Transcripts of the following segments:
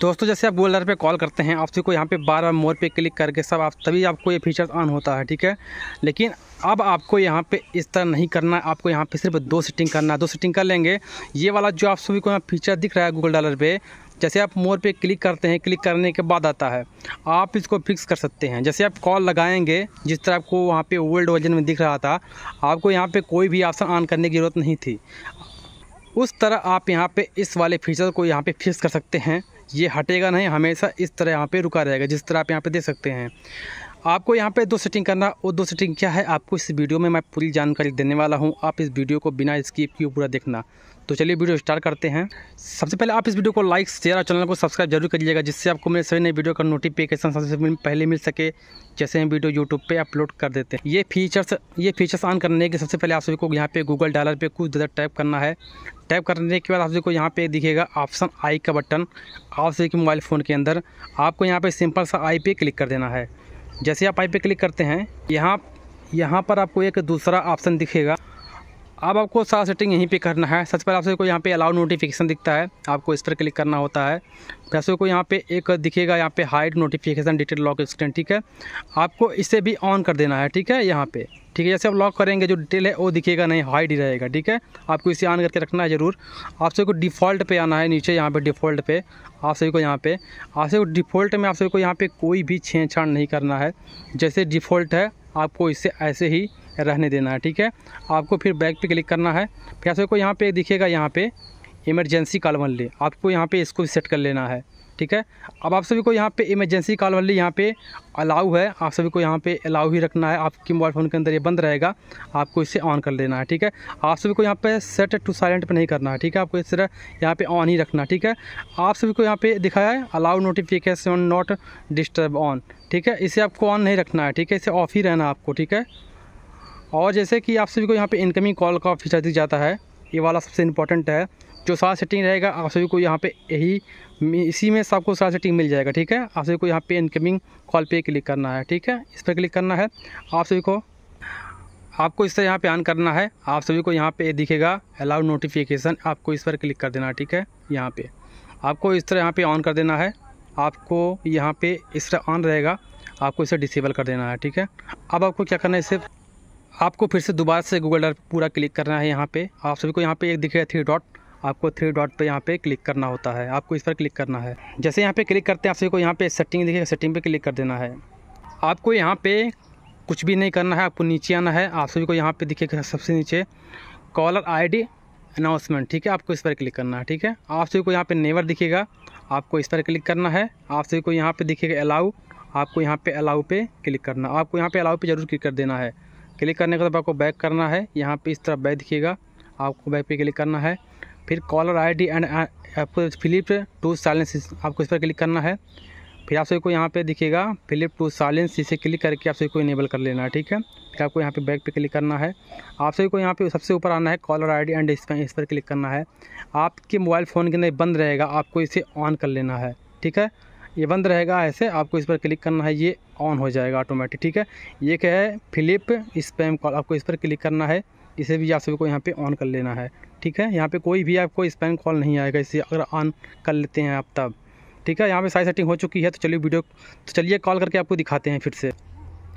दोस्तों जैसे आप गूगल पे कॉल करते हैं आपसे को यहाँ पे बार बार मोर पे क्लिक करके सब आप तभी आपको ये फीचर्स ऑन होता है ठीक है लेकिन अब आपको यहाँ पे इस तरह नहीं करना आपको यहाँ पे सिर्फ दो सेटिंग करना है दो सेटिंग कर लेंगे ये वाला जो आप सभी को यहाँ फीचर दिख रहा है गूगल डॉलर पे जैसे आप मोर पे क्लिक करते हैं क्लिक करने के बाद आता है आप इसको फिक्स कर सकते हैं जैसे आप कॉल लगाएंगे जिस तरह आपको वहाँ पे ओल्ड वर्जन में दिख रहा था आपको यहाँ पे कोई भी ऑप्शन ऑन करने की ज़रूरत नहीं थी उस तरह आप यहाँ पे इस वाले फीचर को यहाँ पे फिक्स कर सकते हैं ये हटेगा नहीं हमेशा इस तरह यहाँ पे रुका रहेगा जिस तरह आप यहाँ पे देख सकते हैं आपको यहाँ पे दो सेटिंग करना और दो सेटिंग क्या है आपको इस वीडियो में मैं पूरी जानकारी देने वाला हूँ आप इस वीडियो को बिना स्किप किए पूरा देखना तो चलिए वीडियो स्टार्ट करते हैं सबसे पहले आप इस वीडियो को लाइक शेयर और चैनल को सब्सक्राइब जरूर करिएगा जिससे आपको मेरे सभी नए वीडियो का नोटिफिकेशन सबसे पहले मिल सके जैसे हम वीडियो यूट्यूब पर अपलोड कर देते हैं ये फीचर्स ये फीचर्स ऑन करने के सबसे पहले आप सभी को यहाँ पे गूगल डायलर पर कुछ ज़्यादा टाइप करना है टाइप करने के बाद आप सभी को यहाँ पे दिखेगा ऑप्शन आई का बटन आप सभी के मोबाइल फ़ोन के अंदर आपको यहाँ पर सिंपल सा आई पे क्लिक कर देना है जैसे आप पाइप पे क्लिक करते हैं यहाँ यहाँ पर आपको एक दूसरा ऑप्शन दिखेगा अब आपको सारा सेटिंग यहीं पे करना है सबसे पहले आपसे को यहाँ पे अलाउ नोटिफिकेशन दिखता है आपको इस पर क्लिक करना होता है वैसे को यहाँ पे एक दिखेगा यहाँ पे hide notification detail lock screen ठीक है आपको इसे भी ऑन कर देना है ठीक है यहाँ पे ठीक है जैसे आप लॉक करेंगे जो डिटेल है वो दिखेगा नहीं हाइड ही रहेगा ठीक है आपको इसे ऑन करके रखना है ज़रूर आप सभी को डिफ़ॉल्ट पे आना है नीचे यहाँ पे डिफ़ॉल्ट पे आप सभी को यहाँ पे आप सभी को डिफ़ॉल्ट में आप सभी को यहाँ पे कोई भी छेड़छाड़ नहीं करना है जैसे डिफ़ॉल्ट है आपको इससे ऐसे ही रहने देना है ठीक है आपको फिर बैक पर क्लिक करना है फिर आप सभी को यहाँ पर दिखेगा यहाँ पर इमरजेंसी कॉल वन ले आपको यहाँ पर इसको सेट कर लेना है ठीक है अब आप सभी को यहाँ पे इमरजेंसी कॉल वाली यहाँ पे अलाउ है आप सभी को यहाँ पे अलाउ ही रखना है आपके मोबाइल फ़ोन के अंदर ये बंद रहेगा आपको इसे ऑन कर लेना है ठीक है आप सभी को यहाँ पे सेट टू साइलेंट पे नहीं करना है ठीक है आपको इस तरह यहाँ पे ऑन ही रखना ठीक है आप सभी को यहाँ पे दिखाया है allow notification not disturb on ठीक है इसे आपको ऑन नहीं रखना है ठीक है इसे ऑफ ही रहना आपको ठीक है और जैसे कि आप सभी को यहाँ पर इनकमिंग कॉल का ऑफिस दिख जाता है ये वाला सबसे इंपॉर्टेंट है जो सारा सेटिंग रहेगा आप सभी को यहाँ पे यही इसी में सबको सारा सेटिंग मिल जाएगा ठीक है आप सभी को यहाँ पे इनकमिंग कॉल पे क्लिक करना है ठीक है इस पर क्लिक करना है आप सभी को आपको इससे यहाँ पे ऑन करना है आप सभी को यहाँ पे दिखेगा अलाउ नोटिफिकेशन आपको इस पर क्लिक कर देना ठीक है यहाँ पे आपको इस तरह यहाँ पे ऑन कर देना है आपको यहाँ पे इस तरह ऑन रहेगा आपको इसे डिसेबल कर देना है ठीक है अब आपको क्या करना है इसे आपको फिर से दोबारा से गूगल डर पूरा क्लिक करना है यहाँ पे आप सभी को यहाँ पे एक दिखेगा थ्री डॉट आपको थ्री डॉट पर यहाँ पे क्लिक करना होता है आपको इस पर क्लिक करना है जैसे यहाँ पे क्लिक करते हैं आप सभी को यहाँ पे सेटिंग दिखेगा सेटिंग पे क्लिक कर देना है आपको यहाँ पे कुछ भी नहीं करना है आपको नीचे आना है आप सभी को यहाँ पे दिखेगा सबसे नीचे कॉलर आईडी अनाउंसमेंट ठीक है आपको इस पर क्लिक करना है ठीक है आप सभी को यहाँ पर नेवर दिखेगा आपको इस पर क्लिक करना है आप सभी को यहाँ पर दिखेगा अलाउ आपको यहाँ पर अलाउ पे क्लिक करना आपको यहाँ पर अलाउ पर जरूर क्लिक कर देना है क्लिक करने के बाद आपको बैक करना है यहाँ पर इस तरह बैक दिखेगा आपको बैक पर क्लिक करना है फिर कॉलर आईडी एंड आपको फिलिप टू साइलेंस आपको इस पर क्लिक करना है फिर आप सभी को यहाँ पे दिखेगा फिलिप टू साइलेंस इसे क्लिक करके आप सभी को इनेबल कर लेना है ठीक है फिर आपको यहाँ पे बैक पे क्लिक करना है आप सभी को यहाँ पे सबसे ऊपर आना है कॉलर आईडी एंड इस पर इस पर क्लिक करना है आपके मोबाइल फ़ोन के अंदर बंद रहेगा आपको इसे ऑन कर लेना है ठीक है ये बंद रहेगा ऐसे आपको इस पर क्लिक करना है ये ऑन हो जाएगा ऑटोमेटिक ठीक है ये क्या है फिलिप स्पैम कॉल आपको इस पर क्लिक करना है इसे भी आप सभी को यहाँ पे ऑन कर लेना है ठीक है यहाँ पे कोई भी आपको स्पैम कॉल नहीं आएगा इसे अगर ऑन कर लेते हैं आप तब ठीक है यहाँ पे सारी सेटिंग हो चुकी है तो चलिए वीडियो तो चलिए कॉल करके आपको दिखाते हैं फिर से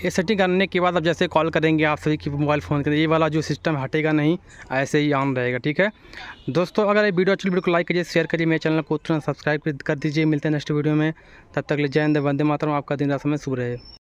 ये सेटिंग करने के बाद आप जैसे कॉल करेंगे आप सभी की मोबाइल फ़ोन के ये वाला जो सिस्टम हटेगा नहीं ऐसे ही ऑन रहेगा ठीक है दोस्तों अगर ये वीडियो अच्छी वीडियो को लाइक करिए शेयर करिए मेरे चैनल को तुरंत सब्सक्राइब कर दीजिए मिलते हैं नेक्स्ट वीडियो में तब तक ले जय हिंद वंदे मातरम आपका दिन रात समय शुभ रहे